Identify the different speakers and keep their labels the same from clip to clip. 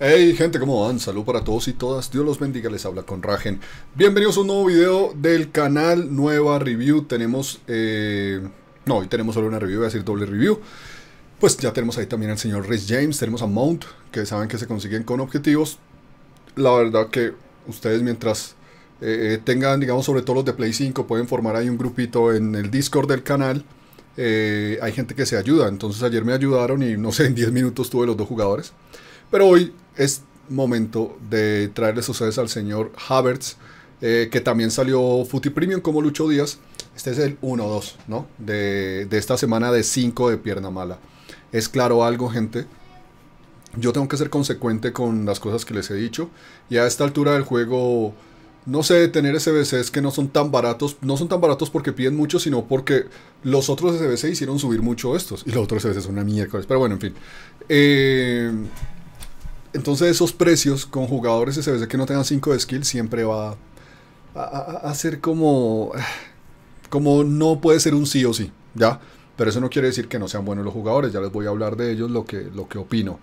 Speaker 1: Hey gente, ¿cómo van? Salud para todos y todas. Dios los bendiga, les habla con Ragen. Bienvenidos a un nuevo video del canal, nueva review. Tenemos... Eh, no, hoy tenemos solo una review, voy a decir doble review. Pues ya tenemos ahí también al señor Rich James, tenemos a Mount, que saben que se consiguen con objetivos. La verdad que ustedes mientras eh, tengan, digamos, sobre todo los de Play 5, pueden formar ahí un grupito en el Discord del canal. Eh, hay gente que se ayuda, entonces ayer me ayudaron y no sé, en 10 minutos tuve los dos jugadores. Pero hoy es momento de traerle a al señor Havertz, eh, que también salió Footy Premium como Lucho Díaz. Este es el 1-2, ¿no? De, esta semana de 5 de pierna mala. Es claro algo, gente. Yo tengo que ser consecuente con las cosas que les he dicho. Y a esta altura del juego, no sé, tener SBCs que no son tan baratos. No son tan baratos porque piden mucho, sino porque los otros SBC hicieron subir mucho estos. Y los otros SBC son una miércoles. Pero bueno, en fin. Eh entonces esos precios con jugadores SBC que no tengan 5 de skill siempre va a, ser como... Como no puede ser un sí o sí, ¿ya? Pero eso no quiere decir que no sean buenos los jugadores, ya les voy a hablar de ellos lo que, lo que opino.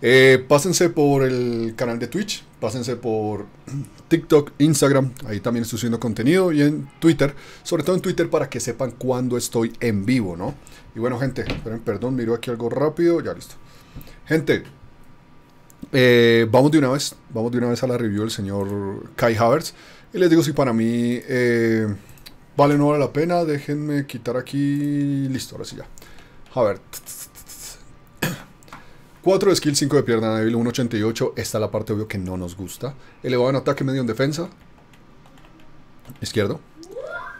Speaker 1: Eh, pásense por el canal de Twitch, pásense por TikTok, Instagram, ahí también estoy subiendo contenido y en Twitter, sobre todo en Twitter para que sepan cuándo estoy en vivo, ¿no? Y bueno, gente, esperen, perdón, miro aquí algo rápido, ya listo. Gente, eh, vamos de una vez, vamos de una vez a la review del señor Kai Havertz. Y les digo si para mí eh, vale o no vale la pena. Déjenme quitar aquí. Listo, ahora sí ya. Havertz. 4 de skill, 5 de pierna débil, 1.88. Esta es la parte obvio que no nos gusta. Elevado en ataque, medio en defensa. Izquierdo.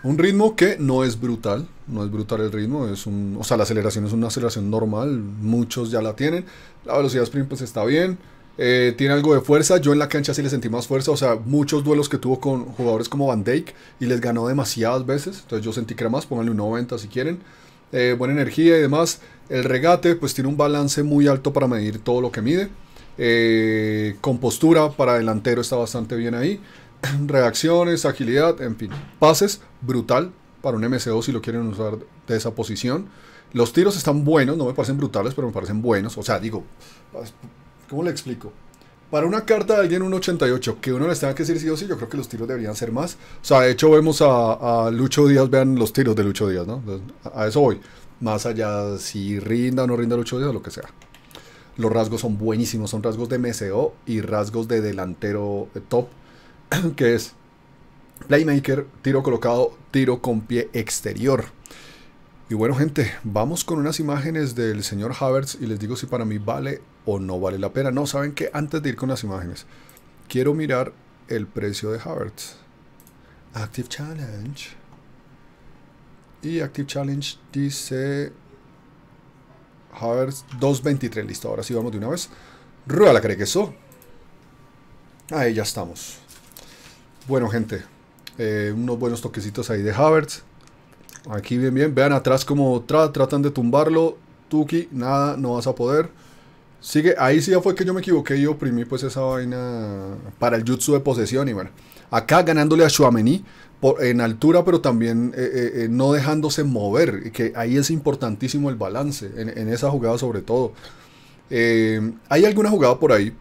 Speaker 1: Un ritmo que no es brutal. No es brutal el ritmo. Es un, o sea, la aceleración es una aceleración normal. Muchos ya la tienen. La velocidad sprint pues, está bien. Eh, tiene algo de fuerza. Yo en la cancha sí le sentí más fuerza. O sea, muchos duelos que tuvo con jugadores como Van Dijk y les ganó demasiadas veces. Entonces yo sentí que era más. Pónganle un 90 si quieren. Eh, buena energía y demás. El regate, pues tiene un balance muy alto para medir todo lo que mide. Eh, compostura para delantero está bastante bien ahí. Reacciones, agilidad, en fin. Pases, brutal para un MCO si lo quieren usar de esa posición. Los tiros están buenos, no me parecen brutales, pero me parecen buenos. O sea, digo, ¿Cómo le explico? Para una carta de alguien un 88, que uno le tenga que decir sí o sí, yo creo que los tiros deberían ser más. O sea, de hecho vemos a, Lucho Díaz, vean los tiros de Lucho Díaz, ¿no? Pues, a eso voy. Más allá si rinda o no rinda Lucho Díaz, lo que sea. Los rasgos son buenísimos, son rasgos de MCO y rasgos de delantero eh, top, que es playmaker, tiro colocado, tiro con pie exterior. Y bueno gente, vamos con unas imágenes del señor Havertz y les digo si para mí vale o no vale la pena. No, ¿saben que Antes de ir con las imágenes, quiero mirar el precio de Havertz. Active Challenge. Y Active Challenge dice... Havertz 2.23, listo, ahora sí vamos de una vez. Rueda la eso. Ahí ya estamos. Bueno gente, eh, unos buenos toquecitos ahí de Havertz. Aquí bien, bien. Vean atrás como tratan de tumbarlo. Tuki, nada, no vas a poder. Sigue, ahí sí ya fue que yo me equivoqué y oprimí pues esa vaina para el jutsu de posesión y bueno. Acá ganándole a Shuameni por, en altura, pero también eh, eh, eh, no dejándose mover, que ahí es importantísimo el balance, en, esa jugada sobre todo. Hay alguna jugada por ahí,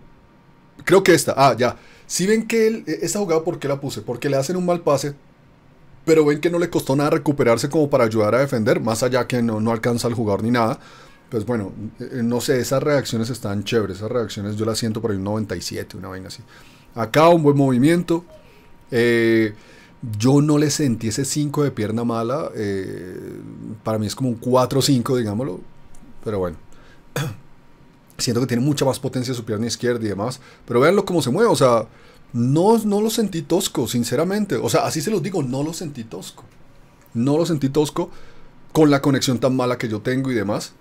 Speaker 1: creo que esta, ah, ya. Si ven que él. E, esta jugada, ¿por qué la puse? Porque le hacen un mal pase, pero ven que no le costó nada recuperarse como para ayudar a defender, más allá que no, alcanza al jugador ni nada. Pues bueno, eh, eh, no sé, esas reacciones están chéveres, esas reacciones yo las siento por ahí un 97, una vaina así. Acá un buen movimiento. Eh, yo no le sentí ese 5 de pierna mala. para mí es como un 4-5, digámoslo. Pero bueno. Siento que tiene mucha más potencia su pierna izquierda y demás. Pero véanlo cómo se mueve. O sea, no, no lo sentí tosco, sinceramente. O sea, así se los digo, no lo sentí tosco. No lo sentí tosco con la conexión tan mala que yo tengo y demás.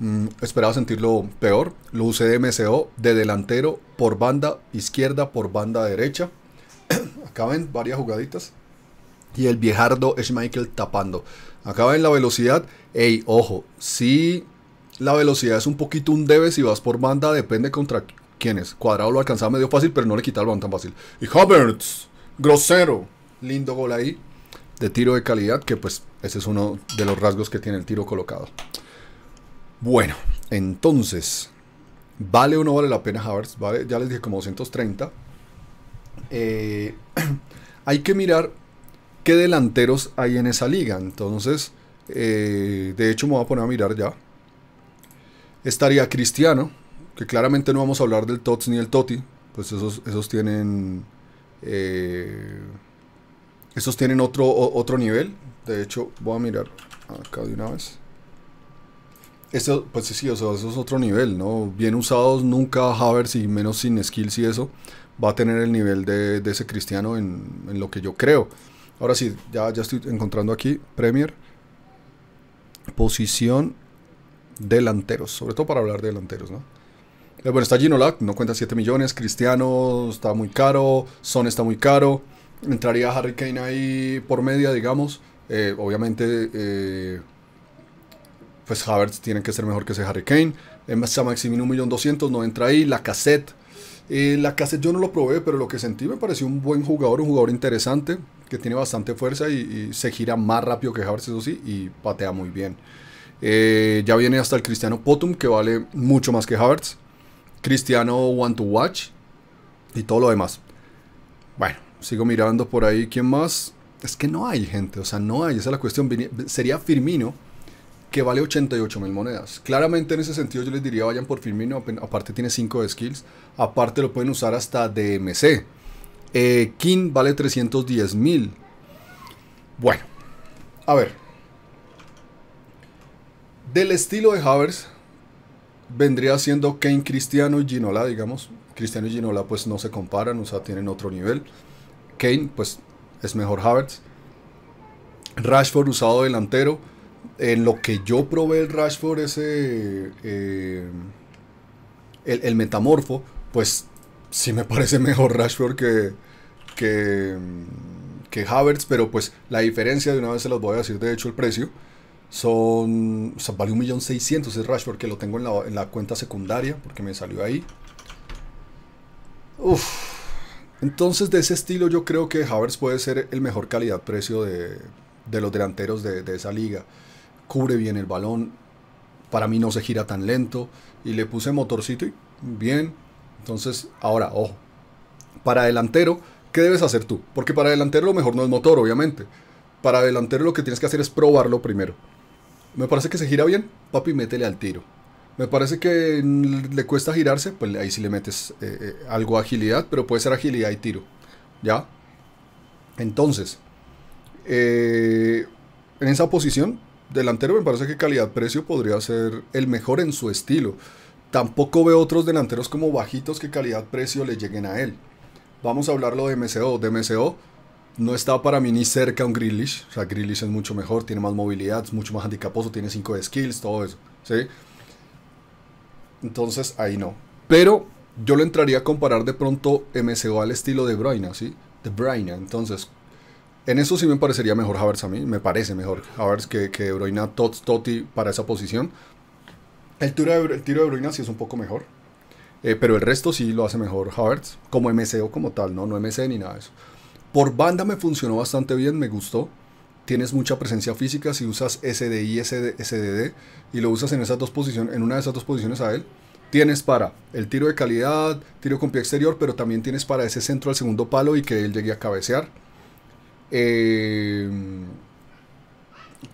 Speaker 1: Mm, esperaba sentirlo peor. Lo usé de MCO, de delantero, por banda izquierda, por banda derecha. Acá ven varias jugaditas. Y el viejardo Schmeichel tapando. Acá ven la velocidad. Ey, ojo, Si la velocidad es un poquito un debe si vas por banda, depende contra ¿Quién es? Cuadrado lo alcanzaba medio fácil, pero no le quitaba el tan fácil. Y Havertz, grosero. Lindo gol ahí de tiro de calidad, que pues ese es uno de los rasgos que tiene el tiro colocado. Bueno, entonces, ¿vale o no vale la pena Havertz? Vale, ya les dije como 230. Eh, hay que mirar qué delanteros hay en esa liga. Entonces, eh, de hecho me voy a poner a mirar ya. Estaría Cristiano, que claramente no vamos a hablar del TOTS ni el TOTI, pues esos, esos tienen... Eh, esos tienen otro, otro nivel. De hecho, voy a mirar acá de una vez. pues sí, o sea, eso es otro nivel, ¿no? Bien usados, nunca ver si menos sin skills y eso, va a tener el nivel de, ese cristiano en, lo que yo creo. Ahora sí, ya, ya estoy encontrando aquí Premier. Posición delanteros, sobre todo para hablar de delanteros, ¿no? Eh, bueno, está Gino no cuenta 7 millones. Cristiano está muy caro. Son está muy caro. Entraría Harry Kane ahí por media, digamos. Eh, obviamente, eh, pues Havertz tiene que ser mejor que ese Harry Kane. un millón 1.200.000, no entra ahí. La cassette. la cassette yo no lo probé, pero lo que sentí me pareció un buen jugador, un jugador interesante, que tiene bastante fuerza y, se gira más rápido que Havertz, eso sí, y patea muy bien. ya viene hasta el Cristiano Potum, que vale mucho más que Havertz. Cristiano Want to Watch y todo lo demás. Bueno, sigo mirando por ahí. ¿Quién más? Es que no hay gente, o sea, no hay. Esa es la cuestión. Sería Firmino, que vale 88 mil monedas. Claramente en ese sentido yo les diría vayan por Firmino, aparte tiene 5 skills, aparte lo pueden usar hasta DMC. Eh, King vale 310 mil. Bueno, a ver. Del estilo de Havers, vendría siendo Kane Cristiano y Ginola, digamos. Cristiano y Ginola pues no se comparan, o sea, tienen otro nivel. Kane pues es mejor Havertz. Rashford usado delantero. En lo que yo probé el Rashford, ese... Eh, el, metamorfo, pues sí me parece mejor Rashford que, que, Havertz, pero pues la diferencia de una vez se los voy a decir, de hecho, el precio. Son, o sea, vale 1.600.000 es Rashford que lo tengo en la, cuenta secundaria porque me salió ahí. uff Entonces de ese estilo yo creo que Havers puede ser el mejor calidad-precio de, de, los delanteros de, de esa liga. Cubre bien el balón, para mí no se gira tan lento y le puse motorcito y bien. Entonces, ahora, ojo, para delantero, ¿qué debes hacer tú? Porque para delantero lo mejor no es motor, obviamente. Para delantero lo que tienes que hacer es probarlo primero. Me parece que se gira bien, papi, métele al tiro. Me parece que le cuesta girarse, pues ahí sí le metes eh, eh, algo agilidad, pero puede ser agilidad y tiro. ¿Ya? Entonces, eh, en esa posición, delantero me parece que calidad-precio podría ser el mejor en su estilo. Tampoco veo otros delanteros como bajitos que calidad-precio le lleguen a él. Vamos a hablarlo de MCO. De MCO no está para mí ni cerca un Grillish. O sea, Grillish es mucho mejor, tiene más movilidad, es mucho más handicaposo, tiene 5 de skills, todo eso. ¿sí? Entonces, ahí no. Pero yo lo entraría a comparar de pronto MCO al estilo de Bruyne, ¿sí? De Bruyne. Entonces, en eso sí me parecería mejor Havertz a mí. Me parece mejor Havertz que, que Bruyne Totti para esa posición. El tiro de, el tiro de sí es un poco mejor. Eh, pero el resto sí lo hace mejor Havertz. Como MCO como tal, ¿no? No MC ni nada de eso. Por banda me funcionó bastante bien, me gustó. Tienes mucha presencia física si usas SDI, SD, SDD y lo usas en, esas dos posiciones, en una de esas dos posiciones a él. Tienes para el tiro de calidad, tiro con pie exterior, pero también tienes para ese centro al segundo palo y que él llegue a cabecear. Em,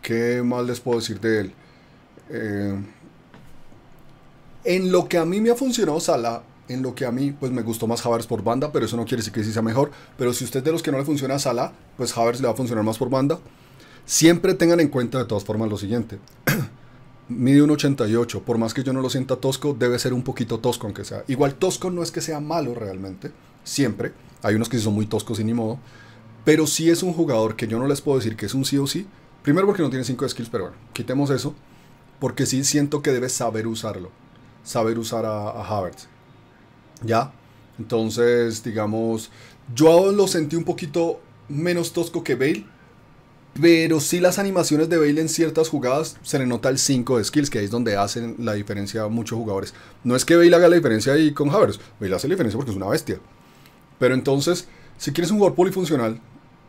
Speaker 1: ¿Qué más les puedo decir de él? Em, en lo que a mí me ha funcionado Sala en lo que a mí pues me gustó más Havertz por banda, pero eso no quiere decir que sí sea mejor. Pero si usted de los que no le funciona a Sala, pues Havertz le va a funcionar más por banda. Siempre tengan en cuenta de todas formas lo siguiente. Mide un 88, por más que yo no lo sienta tosco, debe ser un poquito tosco aunque sea. Igual tosco no es que sea malo realmente, siempre. Hay unos que son muy toscos y ni modo. Pero si es un jugador que yo no les puedo decir que es un sí o sí. Primero porque no tiene 5 skills, pero bueno, quitemos eso. Porque sí siento que debe saber usarlo. Saber usar a, a Havertz ¿Ya? Entonces, digamos, yo lo sentí un poquito menos tosco que Bale. Pero sí las animaciones de Bale en ciertas jugadas se le nota el 5 de skills, que es donde hacen la diferencia a muchos jugadores. No es que Bale haga la diferencia ahí con Havers, Bale hace la diferencia porque es una bestia. Pero entonces, si quieres un jugador polifuncional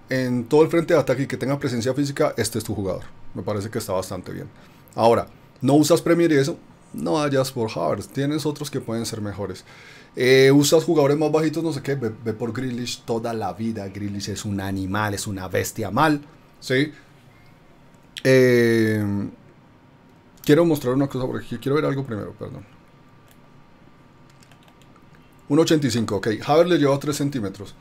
Speaker 1: en todo el frente de ataque y que tenga presencia física, este es tu jugador. Me parece que está bastante bien. Ahora, no usas Premier y eso, no vayas por Havertz, tienes otros que pueden ser mejores. Eh, usas jugadores más bajitos, no sé qué, ve, por Grealish toda la vida. Grealish es un animal, es una bestia mal, ¿sí? Eh, quiero mostrar una cosa porque quiero ver algo primero, perdón. 1.85, ok, Havertz le lleva 3 centímetros.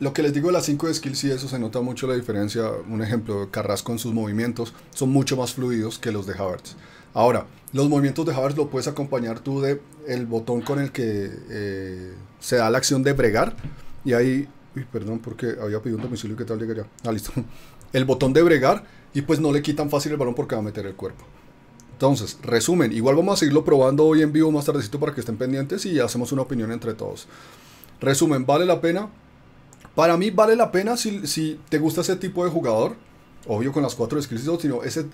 Speaker 1: Lo que les digo de las 5 de skill, sí, eso se nota mucho la diferencia. Un ejemplo, Carrasco en sus movimientos son mucho más fluidos que los de Havertz. Ahora, los movimientos de Havertz lo puedes acompañar tú de el botón con el que eh, se da la acción de bregar. Y ahí, perdón, porque había pedido un domicilio que tal llegaría. Ah, listo. El botón de bregar y pues no le quitan fácil el balón porque va a meter el cuerpo. Entonces, resumen, igual vamos a seguirlo probando hoy en vivo más tardecito para que estén pendientes y hacemos una opinión entre todos. Resumen, ¿vale la pena? Para mí vale la pena si, te gusta ese tipo de jugador, obvio con las cuatro skill sino ese,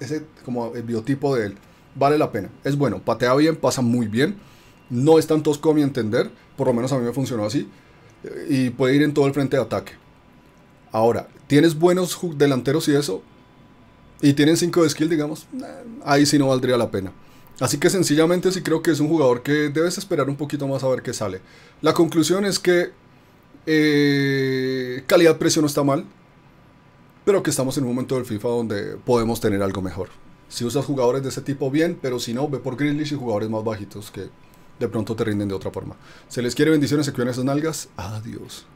Speaker 1: como el biotipo de él, vale la pena. Es bueno, patea bien, pasa muy bien, no es tan tosco a mi entender, por lo menos a mí me funcionó así, y puede ir en todo el frente de ataque. Ahora, ¿tienes buenos delanteros y eso? Y tienes 5 de skill, digamos, ahí sí no valdría la pena. Así que sencillamente sí creo que es un jugador que debes esperar un poquito más a ver qué sale. La conclusión es que eh, Calidad-precio no está mal, pero que estamos en un momento del FIFA donde podemos tener algo mejor. Si usas jugadores de ese tipo, bien, pero si no, ve por Grizzlies y jugadores más bajitos que de pronto te rinden de otra forma. Se les quiere bendiciones, se cuidan esas nalgas. Adiós.